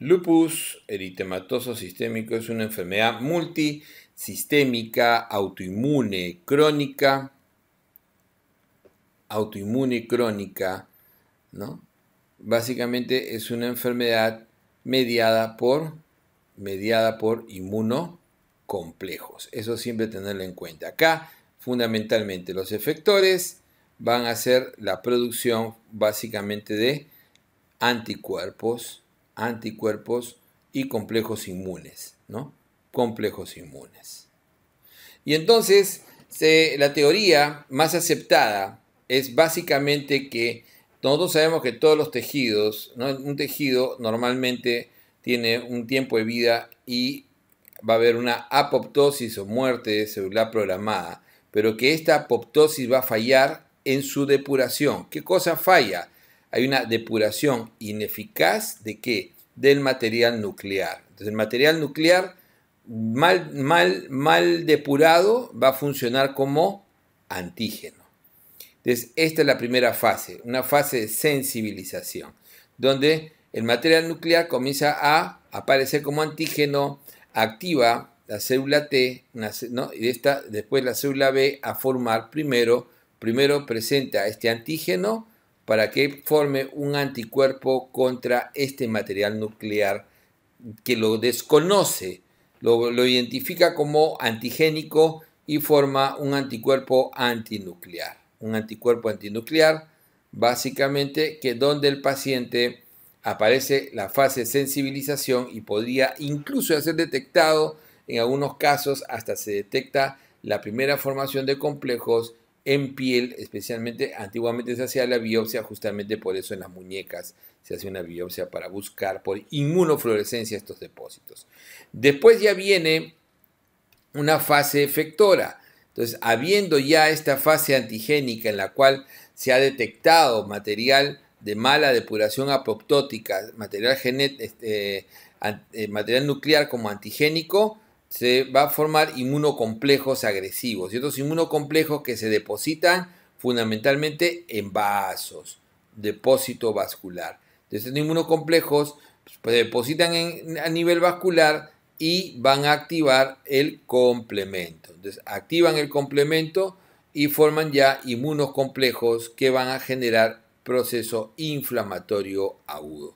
Lupus eritematoso sistémico es una enfermedad multisistémica, autoinmune, crónica, autoinmune crónica, ¿no? Básicamente es una enfermedad mediada por, mediada por inmunocomplejos. Eso siempre tenerlo en cuenta. Acá, fundamentalmente, los efectores van a ser la producción básicamente de anticuerpos anticuerpos y complejos inmunes, ¿no? Complejos inmunes. Y entonces, la teoría más aceptada es básicamente que nosotros sabemos que todos los tejidos, un tejido normalmente tiene un tiempo de vida y va a haber una apoptosis o muerte celular programada, pero que esta apoptosis va a fallar en su depuración. ¿Qué cosa falla? hay una depuración ineficaz de qué? Del material nuclear. Entonces el material nuclear mal, mal, mal depurado va a funcionar como antígeno. Entonces esta es la primera fase, una fase de sensibilización, donde el material nuclear comienza a aparecer como antígeno, activa la célula T, y después la célula B a formar primero, primero presenta este antígeno, para que forme un anticuerpo contra este material nuclear que lo desconoce, lo, identifica como antigénico y forma un anticuerpo antinuclear. Un anticuerpo antinuclear, básicamente, que donde el paciente aparece la fase de sensibilización y podría incluso ser detectado en algunos casos hasta se detecta la primera formación de complejos en piel, especialmente antiguamente se hacía la biopsia justamente por eso en las muñecas se hace una biopsia para buscar por inmunofluorescencia estos depósitos. Después ya viene una fase efectora. Entonces, habiendo ya esta fase antigénica en la cual se ha detectado material de mala depuración apoptótica, material, este, eh, eh, material nuclear como antigénico, se va a formar inmunocomplejos agresivos y otros inmunocomplejos que se depositan fundamentalmente en vasos, depósito vascular. Entonces, estos inmunocomplejos pues, se depositan a nivel vascular y van a activar el complemento. Entonces, activan el complemento y forman ya inmunocomplejos que van a generar proceso inflamatorio agudo,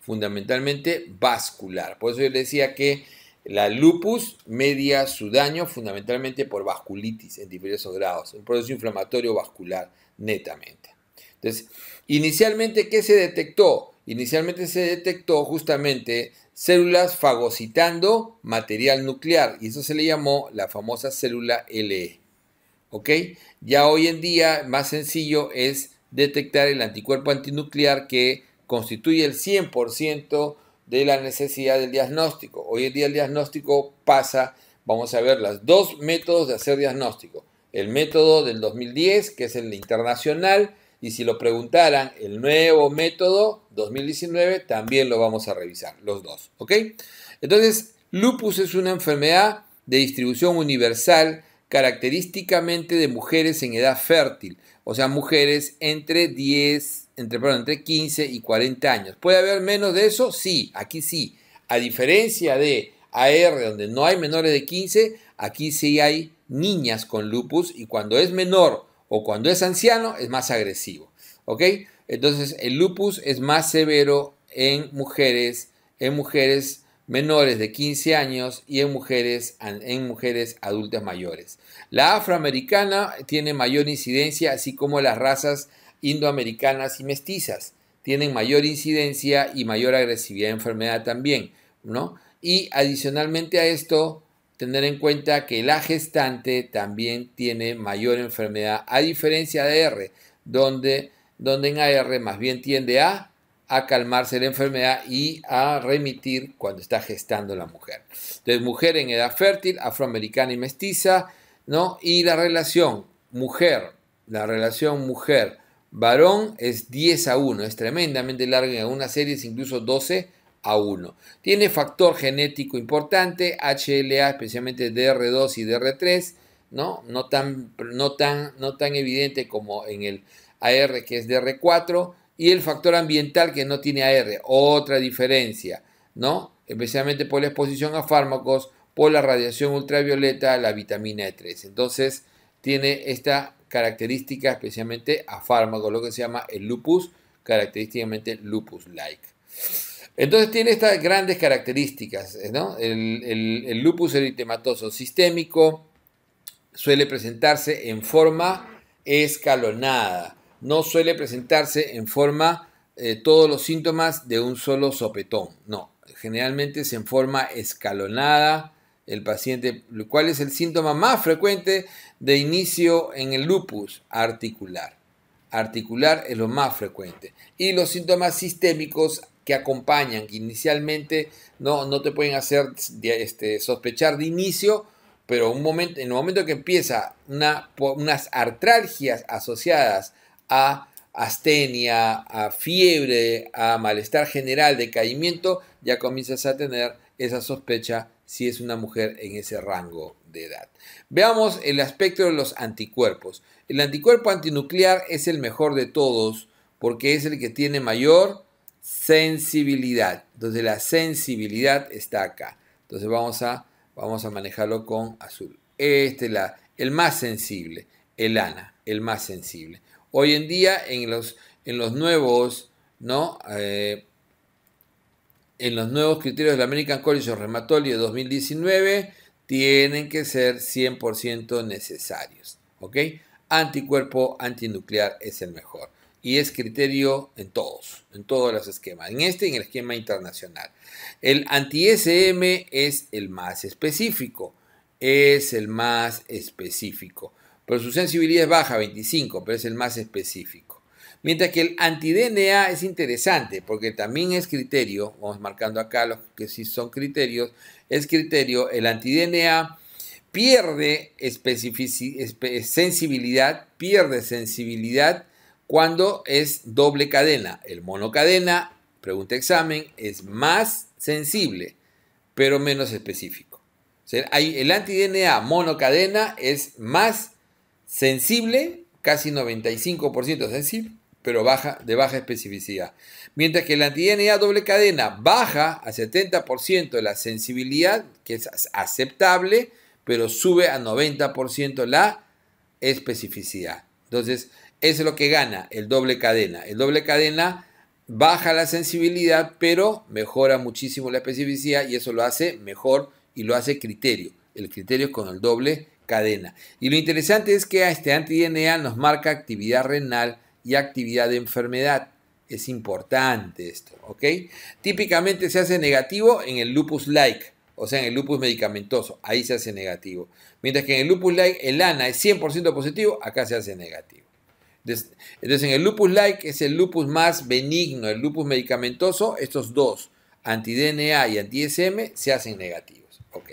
fundamentalmente vascular. Por eso yo decía que la lupus media su daño fundamentalmente por vasculitis en diversos grados, un proceso inflamatorio vascular netamente. Entonces, inicialmente, ¿qué se detectó? Inicialmente se detectó justamente células fagocitando material nuclear y eso se le llamó la famosa célula LE. ¿Ok? Ya hoy en día más sencillo es detectar el anticuerpo antinuclear que constituye el 100% de la necesidad del diagnóstico. Hoy en día el diagnóstico pasa, vamos a ver, los dos métodos de hacer diagnóstico. El método del 2010, que es el internacional, y si lo preguntaran, el nuevo método 2019, también lo vamos a revisar, los dos, Entonces, lupus es una enfermedad de distribución universal característicamente de mujeres en edad fértil, o sea, mujeres entre 10, entre, perdón, entre 15 y 40 años. ¿Puede haber menos de eso? Sí, aquí sí. A diferencia de AR, donde no hay menores de 15, aquí sí hay niñas con lupus y cuando es menor o cuando es anciano es más agresivo. ¿Ok? Entonces el lupus es más severo en mujeres, en mujeres menores de 15 años y en mujeres, en mujeres adultas mayores. La afroamericana tiene mayor incidencia, así como las razas indoamericanas y mestizas. Tienen mayor incidencia y mayor agresividad de enfermedad también, ¿no? Y adicionalmente a esto, tener en cuenta que la gestante también tiene mayor enfermedad, a diferencia de R, donde, donde en AR más bien tiende a, a calmarse la enfermedad y a remitir cuando está gestando la mujer. Entonces, mujer en edad fértil, afroamericana y mestiza, y la relación mujer, la relación mujer varón es 10 a 1, es tremendamente larga en algunas series, incluso 12 a 1. Tiene factor genético importante, HLA, especialmente DR2 y DR3, ¿no? tan, no tan, no tan evidente como en el AR que es DR4, y el factor ambiental que no tiene AR, otra diferencia, ¿no? Especialmente por la exposición a fármacos por la radiación ultravioleta la vitamina E3. Entonces tiene esta característica especialmente a fármaco, lo que se llama el lupus, característicamente lupus-like. Entonces tiene estas grandes características, ¿no? El, lupus eritematoso sistémico suele presentarse en forma escalonada, no suele presentarse en forma eh, todos los síntomas de un solo sopetón, no, generalmente es en forma escalonada, el paciente, cuál es el síntoma más frecuente de inicio en el lupus articular. Articular es lo más frecuente. Y los síntomas sistémicos que acompañan, que inicialmente no, no te pueden hacer este, sospechar de inicio, pero un momento, en el momento que empieza una, unas artralgias asociadas a astenia, a fiebre, a malestar general, decaimiento, ya comienzas a tener esa sospecha si es una mujer en ese rango de edad. Veamos el aspecto de los anticuerpos. El anticuerpo antinuclear es el mejor de todos porque es el que tiene mayor sensibilidad. Entonces la sensibilidad está acá. Entonces vamos a, vamos a manejarlo con azul. Este es el más sensible, el ANA, el más sensible. Hoy en día en los, en los nuevos, ¿no? Eh, en los nuevos criterios del American College of Rheumatology 2019 tienen que ser 100% necesarios. ¿Ok? Anticuerpo antinuclear es el mejor. Y es criterio en todos, en todos los esquemas, en este y en el esquema internacional. El anti-SM es el más específico, es el más específico. Pero su sensibilidad es baja, 25, pero es el más específico. Mientras que el antiDNA es interesante porque también es criterio, vamos marcando acá los que sí son criterios, es criterio, el antiDNA dna pierde sensibilidad, pierde sensibilidad cuando es doble cadena. El monocadena, pregunta examen, es más sensible, pero menos específico. el antiDNA monocadena es más sensible, casi 95% sensible, pero baja, de baja especificidad. Mientras que la anti-DNA doble cadena baja a 70% la sensibilidad, que es aceptable, pero sube a 90% la especificidad. Entonces, eso es lo que gana el doble cadena. El doble cadena baja la sensibilidad, pero mejora muchísimo la especificidad y eso lo hace mejor y lo hace criterio. El criterio es con el doble cadena. Y lo interesante es que a este anti-DNA nos marca actividad renal, y actividad de enfermedad. Es importante esto, ¿ok? Típicamente se hace negativo en el lupus like, o sea, en el lupus medicamentoso, ahí se hace negativo. Mientras que en el lupus like, el ANA es 100% positivo, acá se hace negativo. Entonces, en el lupus like es el lupus más benigno, el lupus medicamentoso, estos dos, anti-DNA y anti-SM, se hacen negativos. ¿ok?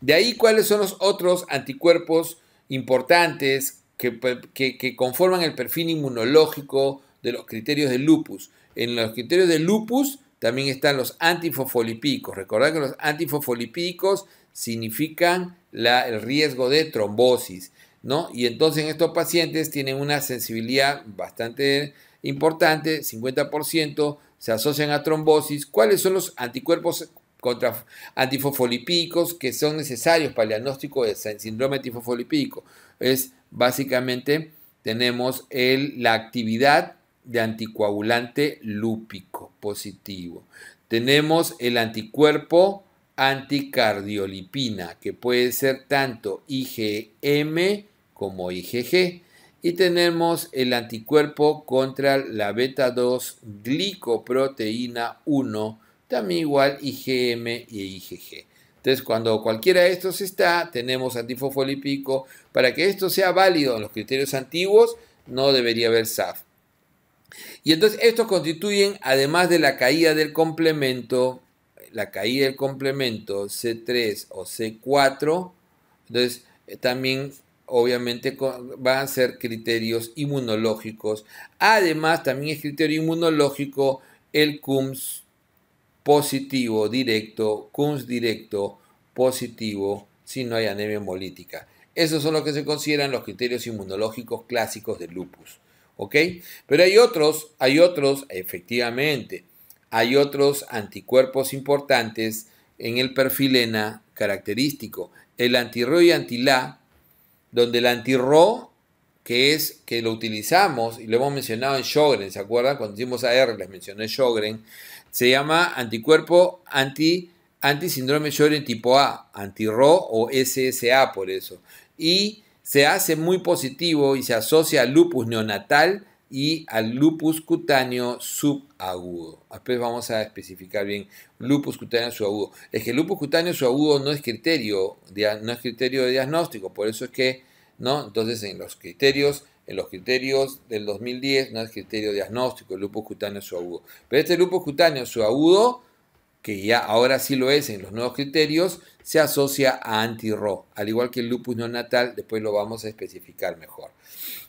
De ahí, ¿cuáles son los otros anticuerpos importantes que, conforman el perfil inmunológico de los criterios de lupus. En los criterios de lupus también están los antifosfolipídicos. Recordad que los antifosfolipídicos significan el riesgo de trombosis, ¿no? Y entonces en estos pacientes tienen una sensibilidad bastante importante, 50%, se asocian a trombosis. ¿Cuáles son los anticuerpos contra antifosfolipídicos que son necesarios para el diagnóstico del síndrome antifosfolipídico? Es básicamente tenemos el, la actividad de anticoagulante lúpico positivo. Tenemos el anticuerpo anticardiolipina, que puede ser tanto IgM como IgG. Y tenemos el anticuerpo contra la beta-2 glicoproteína 1, también igual IgM y IgG. Entonces, cuando cualquiera de estos está, tenemos antifosfolípico. Para que esto sea válido en los criterios antiguos, no debería haber SAF. Y entonces estos constituyen, además de la caída del complemento, la caída del complemento C3 o C4, entonces eh, también obviamente van a ser criterios inmunológicos. Además, también es criterio inmunológico el CUMS positivo directo, CUNS directo positivo si no hay anemia hemolítica. Esos son los que se consideran los criterios inmunológicos clásicos del lupus. Pero hay otros, hay otros, efectivamente, hay otros anticuerpos importantes en el perfilena característico. El antirro y antilá, donde el antirro que es que lo utilizamos y lo hemos mencionado en Sjogren, ¿se acuerdan? Cuando hicimos AR les mencioné Sjogren, se llama anticuerpo anti, anti síndrome Sjogren tipo A, anti-RO o SSA por eso. Y se hace muy positivo y se asocia al lupus neonatal y al lupus cutáneo subagudo. Después vamos a especificar bien lupus cutáneo subagudo. Es que el lupus cutáneo subagudo no es criterio, no es criterio de diagnóstico, por eso es que entonces, en los criterios, en los criterios del 2010, no es criterio diagnóstico, el lupus cutáneo subagudo. Pero este lupus cutáneo subagudo, que ya ahora sí lo es en los nuevos criterios, se asocia a anti-RO, al igual que el lupus neonatal, después lo vamos a especificar mejor.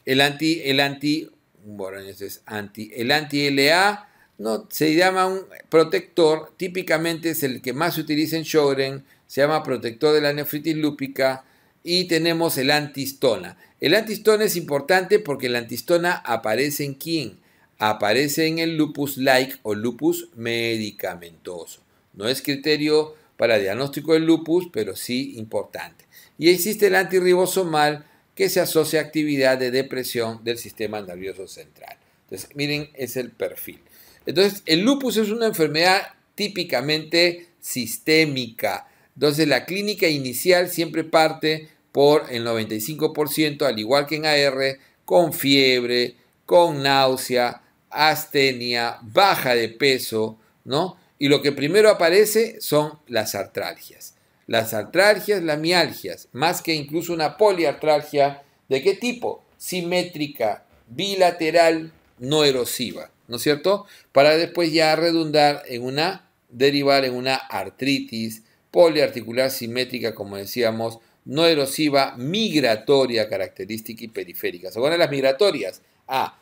El anti, el anti, bueno, es anti, el anti-LA no, se llama un protector, típicamente es el que más se utiliza en Sjogren, se llama protector de la nefritis lúpica, y tenemos el antistona. El antistona es importante porque el antistona aparece en quién? Aparece en el lupus like o lupus medicamentoso. No es criterio para diagnóstico del lupus, pero sí importante. Y existe el antirribosomal que se asocia a actividad de depresión del sistema nervioso central. Entonces, miren, es el perfil. Entonces, el lupus es una enfermedad típicamente sistémica. Entonces, la clínica inicial siempre parte por el 95%, al igual que en AR, con fiebre, con náusea, astenia, baja de peso, ¿no? Y lo que primero aparece son las artralgias. Las artralgias, las mialgias, más que incluso una poliartralgia, ¿de qué tipo? Simétrica, bilateral, no erosiva, ¿no es cierto? Para después ya redundar en una, derivar en una artritis poliarticular simétrica, como decíamos, no erosiva migratoria característica y periférica. ¿Se las migratorias? Ah,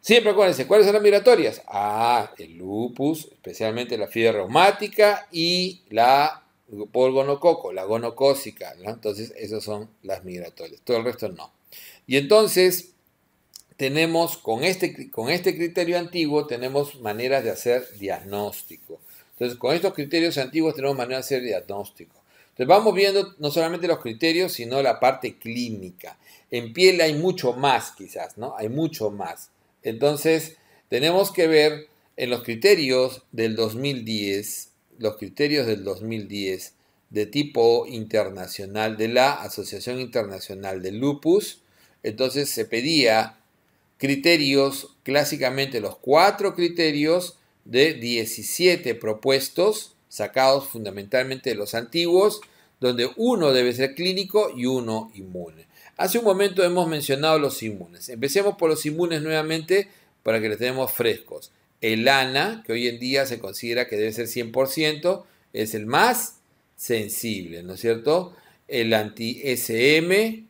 siempre acuérdense, ¿cuáles son las migratorias? Ah, el lupus, especialmente la fiebre reumática y la polgonococo, la gonocócica. Entonces, esas son las migratorias. Todo el resto no. Y entonces, tenemos con este, con este criterio antiguo, tenemos maneras de hacer diagnóstico. Entonces, con estos criterios antiguos tenemos maneras de hacer diagnóstico. Entonces vamos viendo no solamente los criterios, sino la parte clínica. En piel hay mucho más quizás, ¿no? Hay mucho más. Entonces tenemos que ver en los criterios del 2010, los criterios del 2010 de tipo internacional de la Asociación Internacional de Lupus, entonces se pedía criterios, clásicamente los cuatro criterios de 17 propuestos sacados fundamentalmente de los antiguos, donde uno debe ser clínico y uno inmune. Hace un momento hemos mencionado los inmunes. Empecemos por los inmunes nuevamente para que les tenemos frescos. El ANA, que hoy en día se considera que debe ser 100%, es el más sensible, ¿no es cierto? El anti-SM,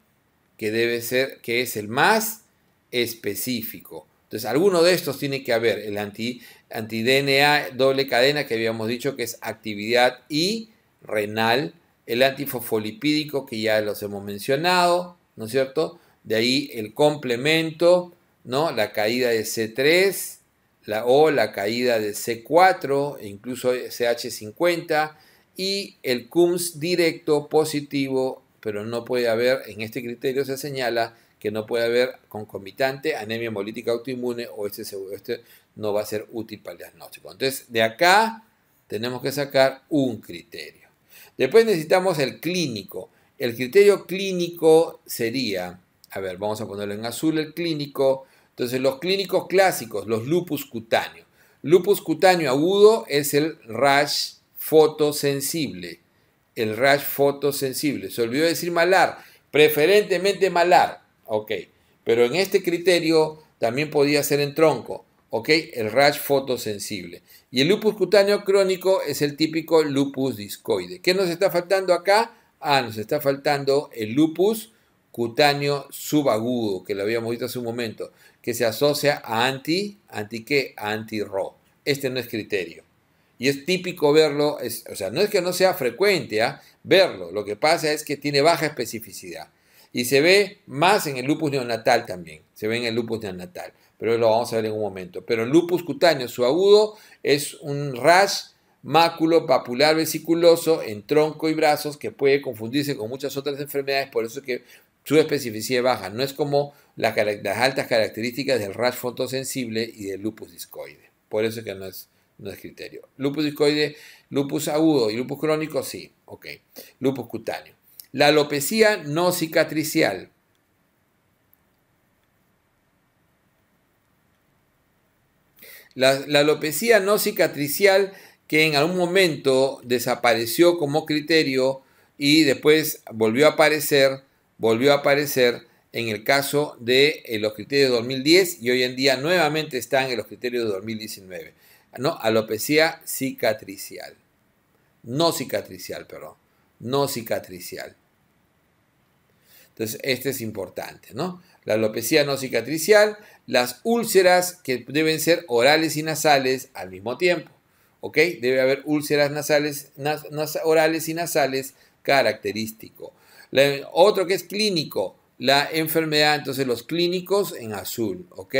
que debe ser, que es el más específico. Entonces, alguno de estos tiene que haber, el anti, dna doble cadena que habíamos dicho que es actividad y renal, el antifosfolipídico que ya los hemos mencionado, ¿no es cierto? De ahí el complemento, ¿no? La caída de C3, la O, la caída de C4, incluso CH50, y el CUMS directo positivo pero no puede haber, en este criterio se señala que no puede haber concomitante anemia hemolítica autoinmune o este, este, no va a ser útil para el diagnóstico. Entonces, de acá tenemos que sacar un criterio. Después necesitamos el clínico. El criterio clínico sería, a ver, vamos a ponerlo en azul el clínico. Entonces, los clínicos clásicos, los lupus cutáneo. Lupus cutáneo agudo es el rash fotosensible el rash fotosensible. Se olvidó decir malar, preferentemente malar, ok. Pero en este criterio también podía ser en tronco, ok, el rash fotosensible. Y el lupus cutáneo crónico es el típico lupus discoide. ¿Qué nos está faltando acá? Ah, nos está faltando el lupus cutáneo subagudo, que lo habíamos visto hace un momento, que se asocia a anti, anti qué, anti-ro. Este no es criterio y es típico verlo, o sea, no es que no sea frecuente ¿ah? verlo, lo que pasa es que tiene baja especificidad y se ve más en el lupus neonatal también, se ve en el lupus neonatal, pero lo vamos a ver en un momento. Pero el lupus cutáneo, su agudo, es un rash máculo papular vesiculoso en tronco y brazos que puede confundirse con muchas otras enfermedades, por eso que su especificidad es baja, no es como las, altas características del rash fotosensible y del lupus discoide, por eso que no es no es criterio. Lupus discoide, lupus agudo y lupus crónico, sí, ok. Lupus cutáneo. La alopecia no cicatricial. La, alopecia no cicatricial que en algún momento desapareció como criterio y después volvió a aparecer, volvió a aparecer en el caso de eh, los criterios de 2010 y hoy en día nuevamente está en los criterios de 2019 no, alopecia cicatricial. No cicatricial, perdón. No cicatricial. Entonces, este es importante, ¿no? La alopecia no cicatricial, las úlceras que deben ser orales y nasales al mismo tiempo, ¿ok? Debe haber úlceras nasales, orales y nasales característico. otro que es clínico, la enfermedad, entonces los clínicos en azul, ¿ok?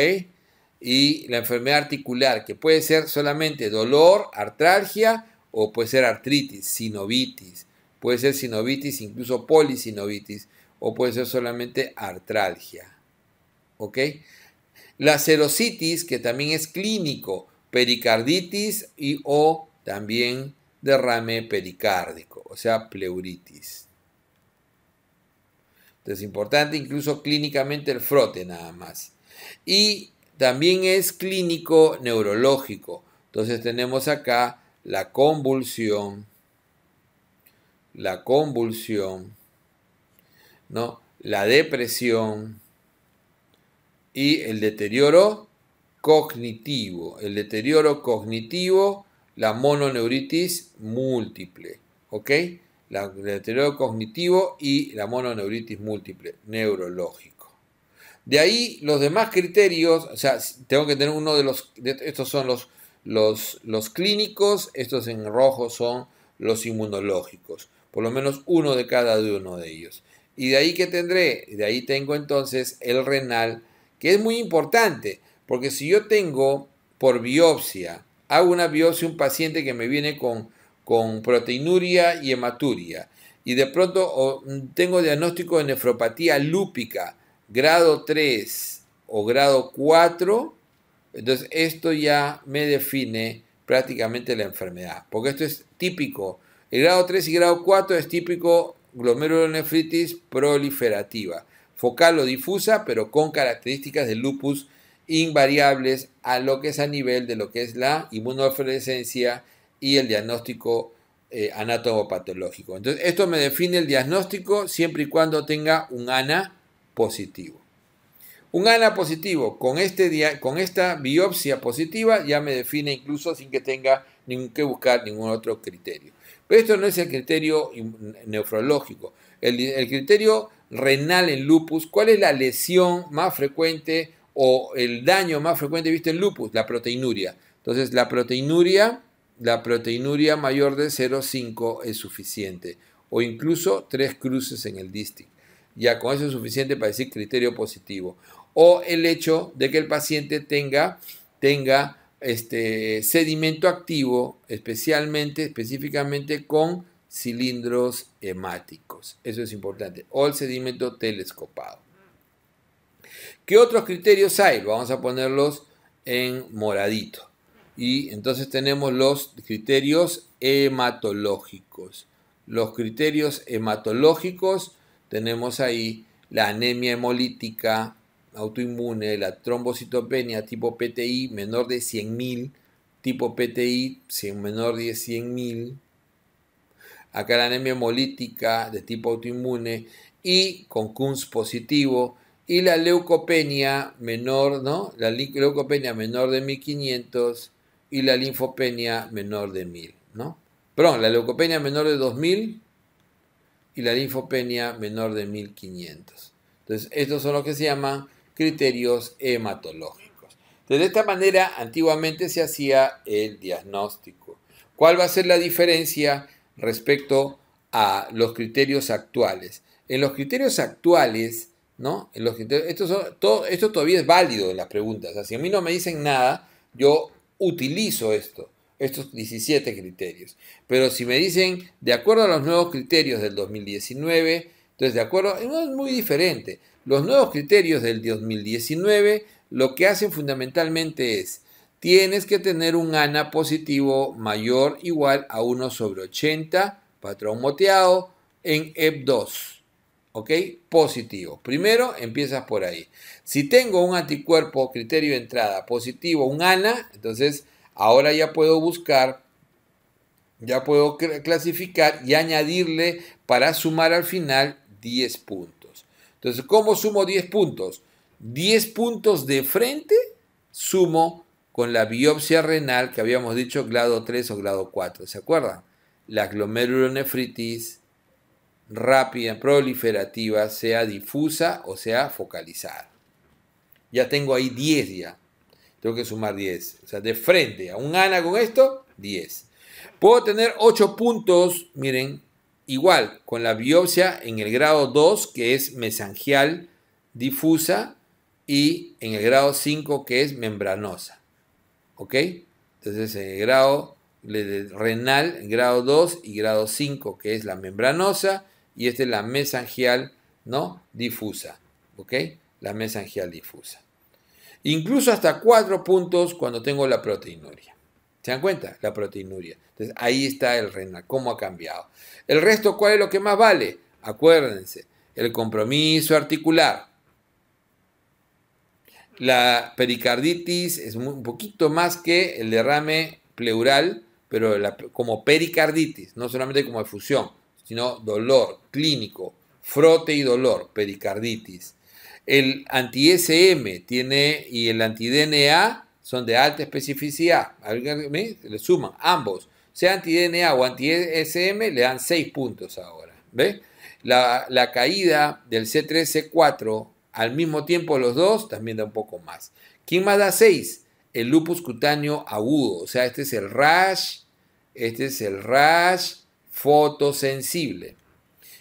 y la enfermedad articular, que puede ser solamente dolor, artralgia o puede ser artritis, sinovitis, puede ser sinovitis, incluso polisinovitis, o puede ser solamente artralgia. ¿Ok? La serositis, que también es clínico, pericarditis y o también derrame pericárdico, o sea, pleuritis. Entonces, importante incluso clínicamente el frote nada más. Y también es clínico neurológico. Entonces tenemos acá la convulsión, la convulsión, ¿no? la depresión y el deterioro cognitivo. El deterioro cognitivo, la mononeuritis múltiple. ¿Ok? el deterioro cognitivo y la mononeuritis múltiple, neurológico. De ahí los demás criterios, o sea, tengo que tener uno de los, estos son los, los, los clínicos, estos en rojo son los inmunológicos, por lo menos uno de cada uno de ellos. Y de ahí que tendré, de ahí tengo entonces el renal, que es muy importante, porque si yo tengo por biopsia, hago una biopsia un paciente que me viene con, con proteinuria y hematuria, y de pronto tengo diagnóstico de nefropatía lúpica, grado 3 o grado 4, entonces esto ya me define prácticamente la enfermedad, porque esto es típico. El grado 3 y grado 4 es típico glomerulonefritis proliferativa, focal o difusa, pero con características de lupus invariables a lo que es a nivel de lo que es la inmunofluorescencia y el diagnóstico eh, anatomopatológico. Entonces, esto me define el diagnóstico siempre y cuando tenga un ANA positivo. Un ANA positivo con, este, con esta biopsia positiva ya me define incluso sin que tenga ningún, que buscar ningún otro criterio. Pero esto no es el criterio nefrológico. El, criterio renal en lupus, ¿cuál es la lesión más frecuente o el daño más frecuente visto en lupus? La proteinuria. Entonces, la proteinuria, la proteinuria mayor de 0,5 es suficiente, o incluso tres cruces en el distic. Ya con eso es suficiente para decir criterio positivo. O el hecho de que el paciente tenga, tenga este sedimento activo, especialmente, específicamente con cilindros hemáticos. Eso es importante. O el sedimento telescopado. ¿Qué otros criterios hay? Vamos a ponerlos en moradito. Y entonces tenemos los criterios hematológicos. Los criterios hematológicos tenemos ahí la anemia hemolítica autoinmune, la trombocitopenia tipo PTI menor de 100.000, tipo PTI menor de 100.000, acá la anemia hemolítica de tipo autoinmune y con CUNS positivo, y la leucopenia menor, ¿no? La leucopenia menor de 1500 y la linfopenia menor de 1000, ¿no? Perdón, la leucopenia menor de 2000 y la linfopenia menor de 1500. Entonces, estos son los que se llaman criterios hematológicos. Entonces, de esta manera, antiguamente se hacía el diagnóstico. ¿Cuál va a ser la diferencia respecto a los criterios actuales? En los criterios actuales, ¿no? En los esto, esto todavía es válido en las preguntas. si a mí no me dicen nada, yo utilizo esto estos 17 criterios. Pero si me dicen, de acuerdo a los nuevos criterios del 2019, entonces de acuerdo, es muy diferente. Los nuevos criterios del 2019 lo que hacen fundamentalmente es, tienes que tener un ANA positivo mayor igual a 1 sobre 80, patrón moteado, en EP2. ¿Ok? Positivo. Primero empiezas por ahí. Si tengo un anticuerpo criterio de entrada positivo, un ANA, entonces Ahora ya puedo buscar, ya puedo clasificar y añadirle para sumar al final 10 puntos. Entonces, ¿cómo sumo 10 puntos? 10 puntos de frente sumo con la biopsia renal que habíamos dicho grado 3 o grado 4, ¿se acuerdan? La glomerulonefritis rápida, proliferativa, sea difusa o sea focalizada. Ya tengo ahí 10 ya tengo que sumar 10. O sea, de frente a un con esto, 10. Puedo tener 8 puntos, miren, igual, con la biopsia en el grado 2, que es mesangial difusa, y en el grado 5, que es membranosa. ¿Ok? Entonces, en el grado renal, grado 2 y grado 5, que es la membranosa, y esta es la mesangial, ¿no? Difusa. ¿Ok? La mesangial difusa incluso hasta cuatro puntos cuando tengo la proteinuria. ¿Se dan cuenta? La proteinuria. Entonces ahí está el renal, cómo ha cambiado. El resto, ¿cuál es lo que más vale? Acuérdense, el compromiso articular. La pericarditis es un poquito más que el derrame pleural, pero como pericarditis, no solamente como efusión, sino dolor clínico, frote y dolor, pericarditis. El anti-SM tiene y el anti-DNA son de alta especificidad. Le suman ambos. Sea anti-DNA o anti-SM, le dan 6 puntos ahora. ¿ve? La, la, caída del C3-C4 al mismo tiempo los dos también da un poco más. ¿Quién más da 6? El lupus cutáneo agudo. O sea, este es el rash, este es el rash fotosensible.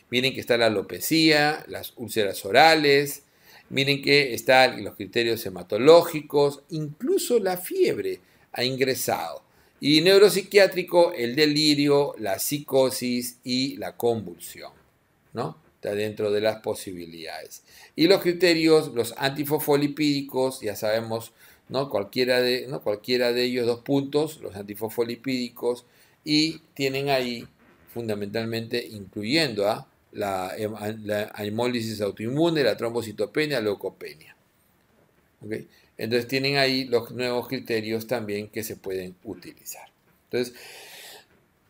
Miren que está la alopecia, las úlceras orales, Miren que están los criterios hematológicos, incluso la fiebre ha ingresado. Y neuropsiquiátrico, el delirio, la psicosis y la convulsión. ¿no? Está dentro de las posibilidades. Y los criterios, los antifosfolipídicos, ya sabemos, ¿no? cualquiera, de, cualquiera de ellos dos puntos, los antifosfolipídicos, y tienen ahí fundamentalmente incluyendo a la, hemólisis em, autoinmune, la trombocitopenia, la leucopenia. ¿Okay? Entonces tienen ahí los nuevos criterios también que se pueden utilizar. Entonces,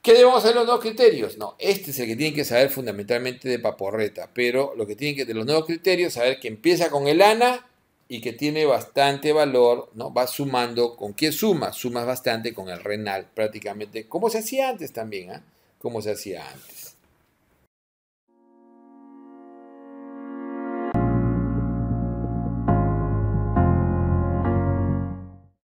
¿qué debemos hacer los nuevos criterios? No, este es el que tienen que saber fundamentalmente de paporreta, pero lo que tienen que de los nuevos criterios, saber que empieza con el ANA y que tiene bastante valor, ¿no? Va sumando, ¿con qué suma? Sumas bastante con el renal, prácticamente, como se hacía antes también, ¿ah? Como se hacía antes.